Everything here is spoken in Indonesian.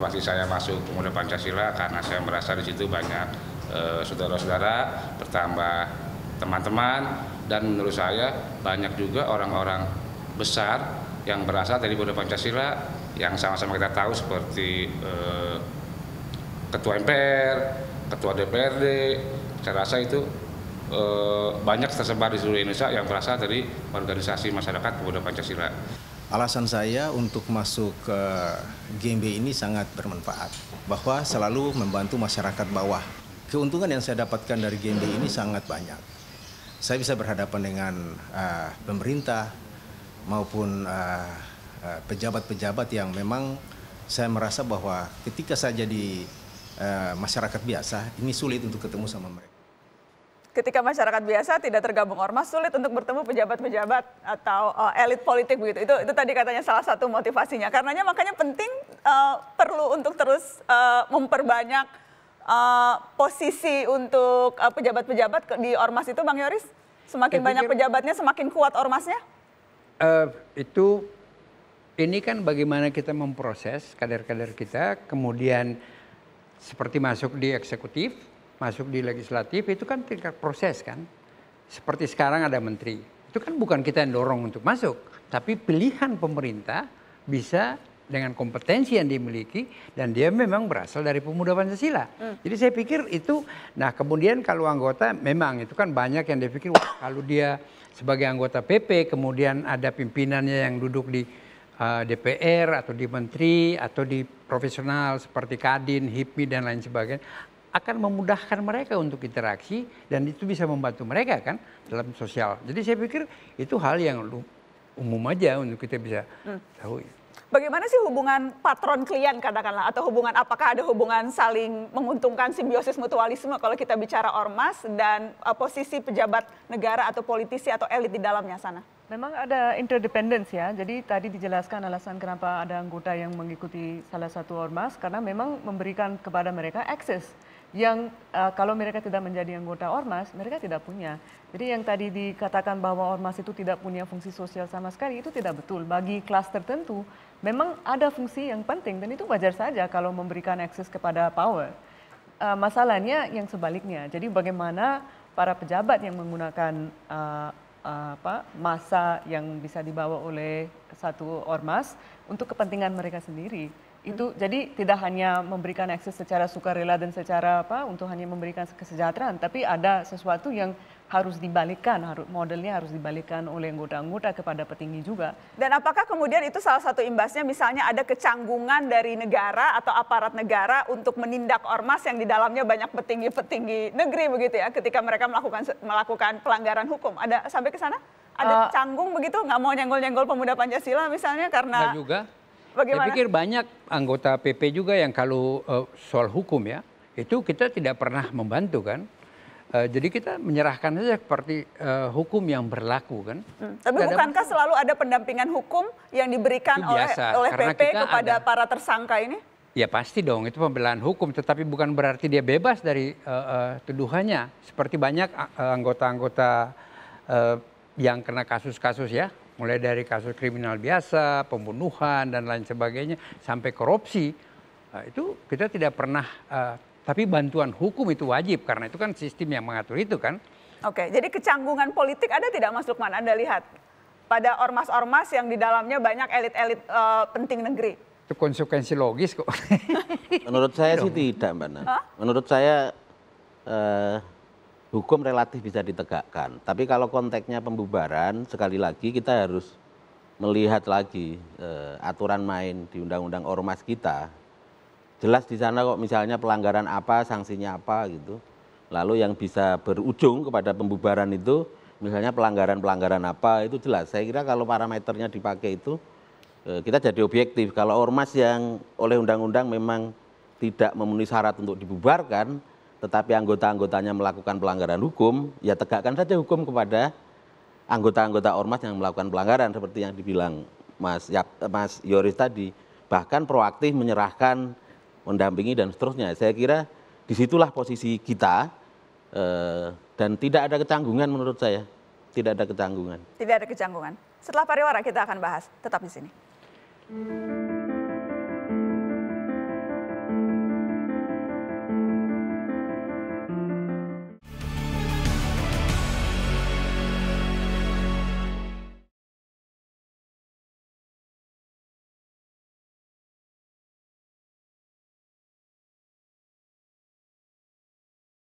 Pasti saya masuk pemuda Pancasila karena saya merasa di situ banyak eh, saudara-saudara, eh, bertambah teman-teman, dan menurut saya banyak juga orang-orang besar yang berasal dari pemuda Pancasila yang sama-sama kita tahu seperti eh, Ketua MPR, Ketua DPRD, saya rasa itu eh, banyak tersebar di seluruh Indonesia yang berasal dari organisasi masyarakat pemuda Pancasila alasan saya untuk masuk ke GMB ini sangat bermanfaat bahwa selalu membantu masyarakat bawah. Keuntungan yang saya dapatkan dari GMB ini sangat banyak. Saya bisa berhadapan dengan uh, pemerintah maupun eh, eh, pejabat-pejabat uh, uh, yang memang saya merasa bahwa ketika saya jadi uh, masyarakat biasa ini sulit untuk ketemu sama mereka ketika masyarakat biasa tidak tergabung ormas sulit untuk bertemu pejabat-pejabat atau uh, elit politik begitu. Itu itu tadi katanya salah satu motivasinya. Karenanya makanya penting uh, perlu untuk terus uh, memperbanyak uh, posisi untuk uh, pejabat-pejabat di ormas itu Bang Yoris. Semakin Saya banyak pikir, pejabatnya semakin kuat ormasnya? Uh, itu ini kan bagaimana kita memproses kader-kader kita kemudian seperti masuk di eksekutif masuk di legislatif itu kan tingkat proses kan. Seperti sekarang ada menteri. Itu kan bukan kita yang dorong untuk masuk, tapi pilihan pemerintah bisa dengan kompetensi yang dimiliki dan dia memang berasal dari pemuda Pancasila. Hmm. Jadi saya pikir itu nah kemudian kalau anggota memang itu kan banyak yang dia pikir wah, kalau dia sebagai anggota PP kemudian ada pimpinannya yang duduk di uh, eh, DPR atau di menteri atau di profesional seperti Kadin, hipi dan lain sebagainya akan memudahkan mereka untuk interaksi dan itu bisa membantu mereka kan dalam sosial. Jadi saya pikir itu hal yang umum aja untuk kita bisa hmm. tahu. Ya. Bagaimana sih hubungan patron klien katakanlah atau hubungan apakah ada hubungan saling menguntungkan simbiosis mutualisme kalau kita bicara ormas dan uh, posisi pejabat negara atau politisi atau elit di dalamnya sana? Memang ada interdependence ya. Jadi tadi dijelaskan alasan kenapa ada anggota yang mengikuti salah satu ormas karena memang memberikan kepada mereka akses yang uh, kalau mereka tidak menjadi anggota ormas, mereka tidak punya. Jadi yang tadi dikatakan bahwa ormas itu tidak punya fungsi sosial sama sekali itu tidak betul. Bagi kelas tertentu memang ada fungsi yang penting dan itu wajar saja kalau memberikan akses kepada power. Uh, masalahnya yang sebaliknya. Jadi bagaimana para pejabat yang menggunakan uh, apa masa yang bisa dibawa oleh satu ormas untuk kepentingan mereka sendiri itu jadi tidak hanya memberikan akses secara sukarela dan secara apa untuk hanya memberikan kesejahteraan tapi ada sesuatu yang harus dibalikkan harus modelnya harus dibalikkan oleh anggota-anggota kepada petinggi juga dan apakah kemudian itu salah satu imbasnya misalnya ada kecanggungan dari negara atau aparat negara untuk menindak ormas yang di dalamnya banyak petinggi-petinggi negeri begitu ya ketika mereka melakukan melakukan pelanggaran hukum ada sampai ke sana ada eh, canggung begitu nggak mau nyenggol-nyenggol pemuda Pancasila misalnya karena juga Bagaimana? Saya pikir banyak anggota PP juga yang kalau uh, soal hukum ya, itu kita tidak pernah membantu kan. Uh, jadi kita menyerahkan saja seperti uh, hukum yang berlaku kan. Hmm. Tapi tidak bukankah ada... selalu ada pendampingan hukum yang diberikan biasa, oleh, oleh PP kepada ada... para tersangka ini? Ya pasti dong, itu pembelaan hukum. Tetapi bukan berarti dia bebas dari uh, uh, tuduhannya. Seperti banyak anggota-anggota uh, yang kena kasus-kasus ya, mulai dari kasus kriminal biasa, pembunuhan dan lain sebagainya sampai korupsi eh, itu kita tidak pernah uh, tapi bantuan hukum itu wajib karena itu kan sistem yang mengatur itu kan. Oke, jadi kecanggungan politik ada tidak Mas Lukman Anda lihat pada ormas-ormas yang di dalamnya banyak elit-elit uh, penting negeri? Itu konsekuensi logis kok. Menurut saya sih iya. tidak, Mbak. Menurut saya uh, hukum relatif bisa ditegakkan. Tapi kalau konteksnya pembubaran, sekali lagi kita harus melihat lagi eh, aturan main di undang-undang ormas kita. Jelas di sana kok misalnya pelanggaran apa, sanksinya apa gitu. Lalu yang bisa berujung kepada pembubaran itu misalnya pelanggaran-pelanggaran apa itu jelas. Saya kira kalau parameternya dipakai itu eh, kita jadi objektif. Kalau ormas yang oleh undang-undang memang tidak memenuhi syarat untuk dibubarkan, tetapi anggota anggotanya melakukan pelanggaran hukum ya tegakkan saja hukum kepada anggota anggota ormas yang melakukan pelanggaran seperti yang dibilang Mas ya, Mas Yoris tadi bahkan proaktif menyerahkan mendampingi dan seterusnya saya kira disitulah posisi kita eh, dan tidak ada ketanggungan menurut saya tidak ada ketanggungan tidak ada ketanggungan. setelah pariwara kita akan bahas tetap di sini.